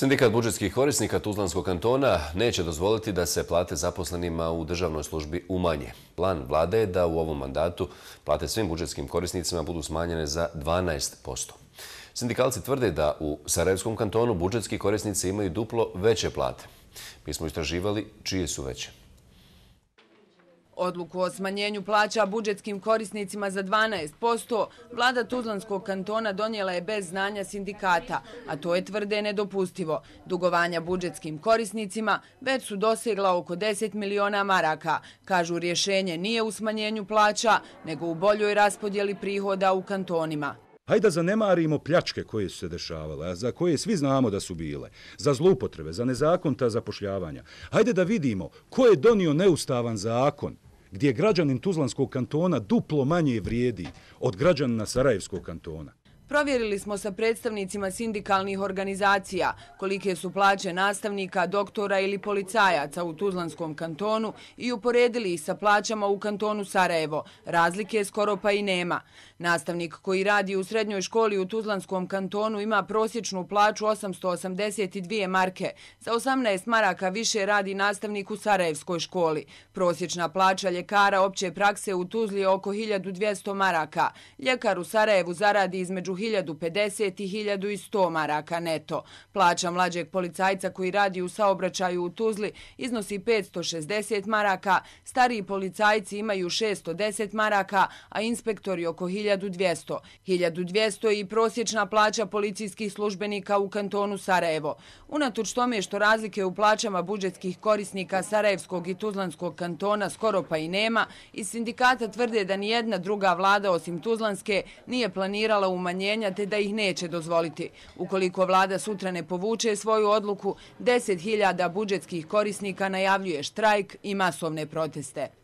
Sindikat budžetskih korisnika Tuzlanskog kantona neće dozvoliti da se plate zaposlenima u državnoj službi umanje. Plan vlade je da u ovom mandatu plate svim budžetskim korisnicima budu smanjene za 12%. Sindikalci tvrde da u Sarajevskom kantonu budžetski korisnici imaju duplo veće plate. Mi smo istraživali čije su veće. Odluku o smanjenju plaća budžetskim korisnicima za 12% vlada Tuzlanskog kantona donijela je bez znanja sindikata, a to je tvrde nedopustivo. Dugovanja budžetskim korisnicima već su dosegla oko 10 miliona maraka. Kažu, rješenje nije u smanjenju plaća, nego u boljoj raspodjeli prihoda u kantonima. Hajde da zanemarimo pljačke koje su se dešavale, za koje svi znamo da su bile, za zlupotrebe, za nezakonta zapošljavanja. Hajde da vidimo ko je donio neustavan zakon gdje građanin Tuzlanskog kantona duplo manje vrijedi od građanina Sarajevskog kantona. Provjerili smo sa predstavnicima sindikalnih organizacija kolike su plaće nastavnika, doktora ili policajaca u Tuzlanskom kantonu i uporedili ih sa plaćama u kantonu Sarajevo. Razlike skoro pa i nema. Nastavnik koji radi u srednjoj školi u Tuzlanskom kantonu ima prosječnu plaću 882 marke. Za 18 maraka više radi nastavnik u Sarajevskoj školi. Prosječna plaća ljekara opće prakse u Tuzli je oko 1200 maraka. Ljekar u Sarajevu zaradi između 1050 i 1100 maraka neto. Plaća mlađeg policajca koji radi u saobraćaju u Tuzli iznosi 560 maraka, stariji policajci imaju 610 maraka, a inspektori oko 1200. 1200 je i prosječna plaća policijskih službenika u kantonu Sarajevo. Unatoč tome što razlike u plaćama budžetskih korisnika Sarajevskog i Tuzlanskog kantona skoro pa i nema, iz sindikata tvrde da nijedna druga vlada osim Tuzlanske nije planirala umanjenje mijenja te da ih neće dozvoliti. Ukoliko vlada sutra ne povuče svoju odluku, 10.000 budžetskih korisnika najavljuje štrajk i masovne proteste.